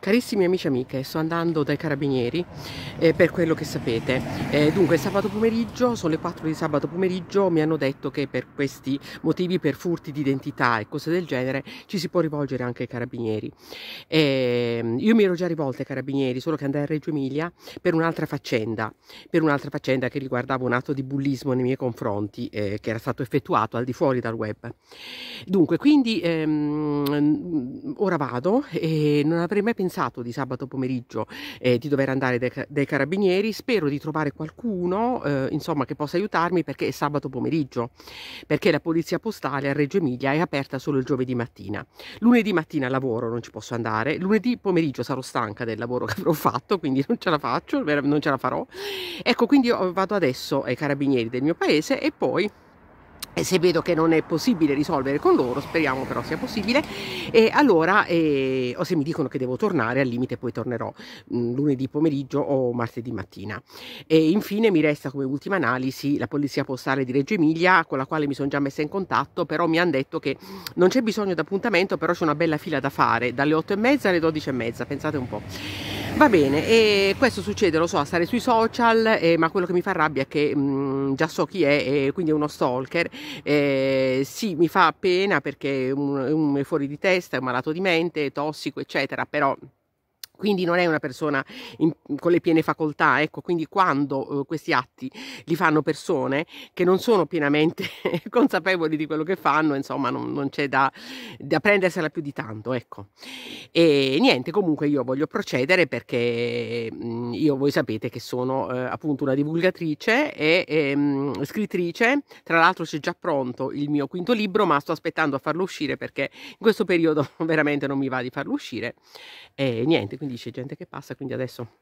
Carissimi amici e amiche, sto andando dai carabinieri eh, per quello che sapete. Eh, dunque, sabato pomeriggio, sono le 4 di sabato pomeriggio, mi hanno detto che per questi motivi, per furti di identità e cose del genere, ci si può rivolgere anche ai carabinieri. Eh, io mi ero già rivolta ai carabinieri, solo che andai a Reggio Emilia per un'altra faccenda, per un'altra faccenda che riguardava un atto di bullismo nei miei confronti eh, che era stato effettuato al di fuori dal web. Dunque, quindi ehm, ora vado e non avrei mai pensato di sabato pomeriggio eh, di dover andare dai, dai, carabinieri, spero di trovare qualcuno eh, insomma che possa aiutarmi perché è sabato pomeriggio, perché la polizia postale a Reggio Emilia è aperta solo il giovedì mattina. Lunedì mattina lavoro, non ci posso andare, lunedì pomeriggio sarò stanca del lavoro che avrò fatto, quindi non ce la faccio, non ce la farò. Ecco, quindi io vado adesso ai carabinieri del mio paese e poi se vedo che non è possibile risolvere con loro, speriamo però sia possibile, e allora, eh, o se mi dicono che devo tornare, al limite poi tornerò mh, mm, lunedì pomeriggio o martedì mattina. E infine mi resta come ultima analisi la Polizia Postale di Reggio Emilia, con la quale mi sono già messa in contatto, però mi hanno detto che non c'è bisogno d'appuntamento, però c'è una bella fila da fare, dalle 8 e mezza alle 12 e mezza, pensate un po'. Va bene, e questo succede, lo so, a stare sui social, eh, ma quello che mi fa rabbia è che mh, mm, già so chi è, eh, quindi è uno stalker. Eh, sì, mi fa pena perché è, un, è fuori di testa, è un malato di mente, è tossico, eccetera, però quindi non è una persona in, con le piene facoltà, ecco, quindi quando eh, questi atti li fanno persone che non sono pienamente consapevoli di quello che fanno, insomma non, non c'è da, da, prendersela più di tanto, ecco. E niente, comunque io voglio procedere perché mh, mm, io voi sapete che sono eh, appunto una divulgatrice e, e ehm, scrittrice, tra l'altro c'è già pronto il mio quinto libro, ma sto aspettando a farlo uscire perché in questo periodo veramente non mi va di farlo uscire e niente, quindi dice gente che passa, quindi adesso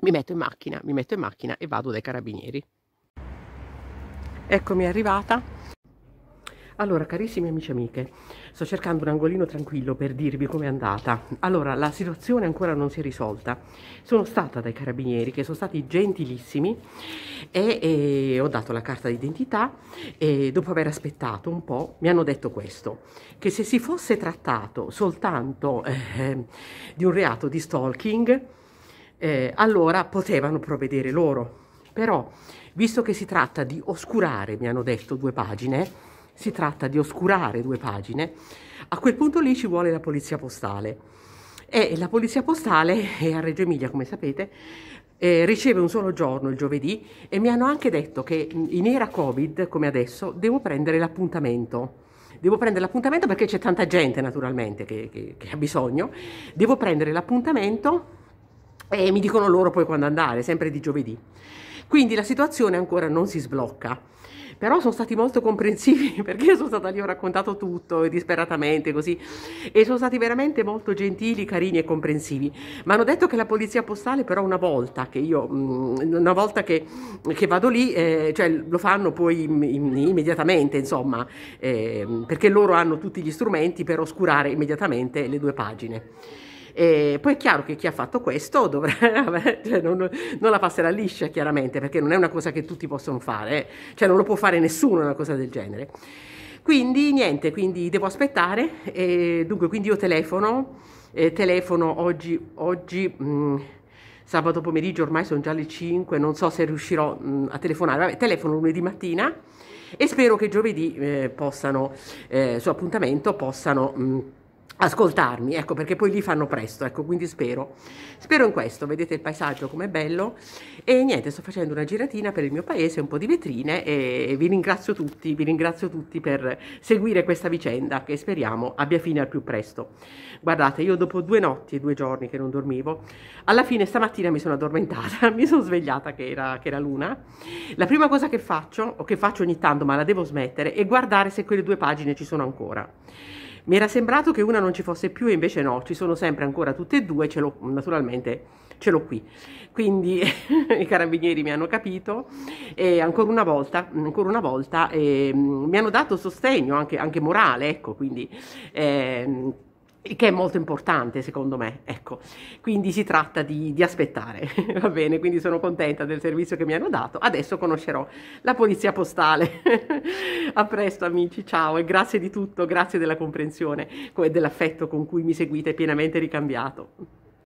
mi metto in macchina, mi metto in macchina e vado dai carabinieri. Eccomi arrivata, allora, carissimi amici e amiche, sto cercando un angolino tranquillo per dirvi com'è andata. Allora, la situazione ancora non si è risolta. Sono stata dai carabinieri che sono stati gentilissimi e, e ho dato la carta d'identità e dopo aver aspettato un po' mi hanno detto questo, che se si fosse trattato soltanto eh, di un reato di stalking, eh, allora potevano provvedere loro. Però, visto che si tratta di oscurare, mi hanno detto due pagine, si tratta di oscurare due pagine, a quel punto lì ci vuole la polizia postale. E la polizia postale è eh, a Reggio Emilia, come sapete, eh, riceve un solo giorno, il giovedì, e mi hanno anche detto che in era Covid, come adesso, devo prendere l'appuntamento. Devo prendere l'appuntamento perché c'è tanta gente naturalmente che, che, che ha bisogno. Devo prendere l'appuntamento e mi dicono loro poi quando andare, sempre di giovedì. Quindi la situazione ancora non si sblocca però sono stati molto comprensivi perché io sono stata lì, ho raccontato tutto disperatamente così e sono stati veramente molto gentili, carini e comprensivi. Mi hanno detto che la polizia postale però una volta che io, mm, una volta che, che vado lì, eh, cioè lo fanno poi immediatamente insomma, eh, perché loro hanno tutti gli strumenti per oscurare immediatamente le due pagine. E poi è chiaro che chi ha fatto questo dovrà, cioè non, non, la passerà liscia chiaramente, perché non è una cosa che tutti possono fare, eh. cioè non lo può fare nessuno una cosa del genere. Quindi niente, quindi devo aspettare, e, dunque quindi io telefono, eh, telefono oggi, oggi mh, mm, sabato pomeriggio ormai sono già le 5, non so se riuscirò mh, mm, a telefonare, vabbè, telefono lunedì mattina e spero che giovedì eh, possano, eh, su appuntamento possano... Mh, mm, ascoltarmi, ecco perché poi lì fanno presto, ecco quindi spero, spero in questo, vedete il paesaggio com'è bello e niente sto facendo una giratina per il mio paese, un po' di vetrine e vi ringrazio tutti, vi ringrazio tutti per seguire questa vicenda che speriamo abbia fine al più presto. Guardate io dopo due notti e due giorni che non dormivo, alla fine stamattina mi sono addormentata, mi sono svegliata che era, che era luna, la prima cosa che faccio o che faccio ogni tanto ma la devo smettere è guardare se quelle due pagine ci sono ancora mi era sembrato che una non ci fosse più e invece no, ci sono sempre ancora tutte e due, ce l'ho, naturalmente ce l'ho qui. Quindi i carabinieri mi hanno capito e ancora una volta, ancora una volta eh, mi hanno dato sostegno anche, anche morale, ecco, quindi... Eh, che è molto importante secondo me, ecco. Quindi si tratta di, di aspettare, va bene, quindi sono contenta del servizio che mi hanno dato, adesso conoscerò la polizia postale. a presto amici, ciao e grazie di tutto, grazie della comprensione e dell'affetto con cui mi seguite pienamente ricambiato.